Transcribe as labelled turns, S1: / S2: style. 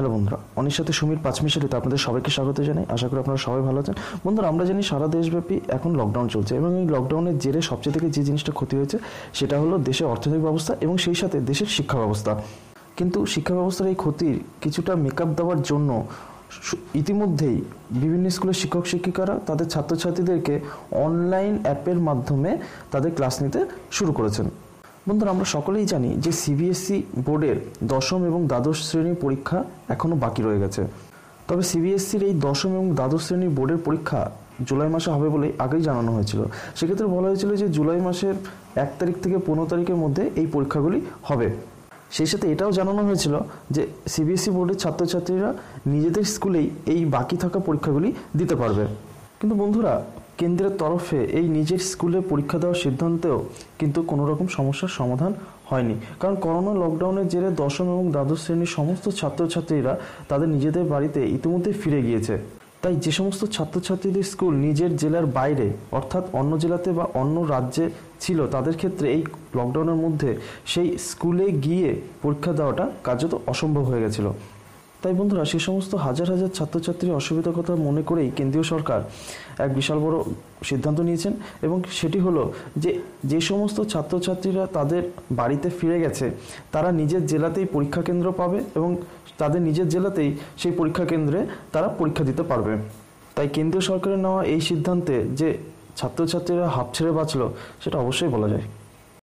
S1: hello বন্ধুরা অনির সাথে সুমির পাঁচ মিশালিতে আপনাদের সবাইকে স্বাগত জানাই আশা করি আপনারা সবাই ভালো আছেন বন্ধুরা আমরা জানি সারা দেশব্যাপী এখন লকডাউন চলছে এবং এই লকডাউনের জেরে সবচেয়ে থেকে যে জিনিসটা ক্ষতি হয়েছে সেটা হলো দেশের অর্থনৈতিক ব্যবস্থা এবং সেই সাথে দেশের শিক্ষা ব্যবস্থা কিন্তু শিক্ষা ব্যবস্থার এই ক্ষতির কিছুটা মেকআপ দেওয়ার জন্য ইতিমধ্যেই বিভিন্ন স্কুলের শিক্ষক শিক্ষিকারা তাদের ছাত্রছাত্রীদেরকে অনলাইন অ্যাপের মাধ্যমে তাদের ক্লাস নিতে শুরু করেছেন বন্ধুরা আমরা সকলেই জানি যে সিবিএসই e বোর্ডের দশম এবং দ্বাদশ শ্রেণীর পরীক্ষা এখনও বাকি রয়ে গেছে তবে সিবিএসসির এই দশম এবং দ্বাদশ শ্রেণীর বোর্ডের পরীক্ষা জুলাই মাসে হবে বলে আগেই জানানো হয়েছিল সেক্ষেত্রে বলা হয়েছিল যে জুলাই মাসের এক তারিখ থেকে পনেরো তারিখের মধ্যে এই পরীক্ষাগুলি হবে সেই সাথে এটাও জানানো হয়েছিল যে সিবিএসই e বোর্ডের ছাত্রছাত্রীরা নিজেদের স্কুলেই এই বাকি থাকা পরীক্ষাগুলি দিতে পারবে কিন্তু বন্ধুরা কেন্দ্রের তরফে এই নিজের স্কুলে পরীক্ষা দেওয়ার সিদ্ধান্তেও কিন্তু কোনো রকম সমস্যার সমাধান হয়নি কারণ করোনা লকডাউনের জেরে দশম এবং দ্বাদশ শ্রেণীর সমস্ত ছাত্রছাত্রীরা তাদের নিজেদের বাড়িতে ইতিমধ্যে ফিরে গিয়েছে তাই যে সমস্ত ছাত্রছাত্রীদের স্কুল নিজের জেলার বাইরে অর্থাৎ অন্য জেলাতে বা অন্য রাজ্যে ছিল তাদের ক্ষেত্রে এই লকডাউনের মধ্যে সেই স্কুলে গিয়ে পরীক্ষা দেওয়াটা কার্যত অসম্ভব হয়ে গেছিলো তাই বন্ধুরা সে সমস্ত হাজার হাজার ছাত্রছাত্রীর অসুবিধার কথা মনে করেই কেন্দ্রীয় সরকার এক বিশাল বড় সিদ্ধান্ত নিয়েছেন এবং সেটি হলো যে যে সমস্ত ছাত্রছাত্রীরা তাদের বাড়িতে ফিরে গেছে তারা নিজের জেলাতেই পরীক্ষা কেন্দ্র পাবে এবং তাদের নিজের জেলাতেই সেই পরীক্ষা কেন্দ্রে তারা পরীক্ষা দিতে পারবে তাই কেন্দ্রীয় সরকারের নেওয়া এই সিদ্ধান্তে যে ছাত্রছাত্রীরা হাফ ছেড়ে বাঁচল সেটা অবশ্যই বলা যায়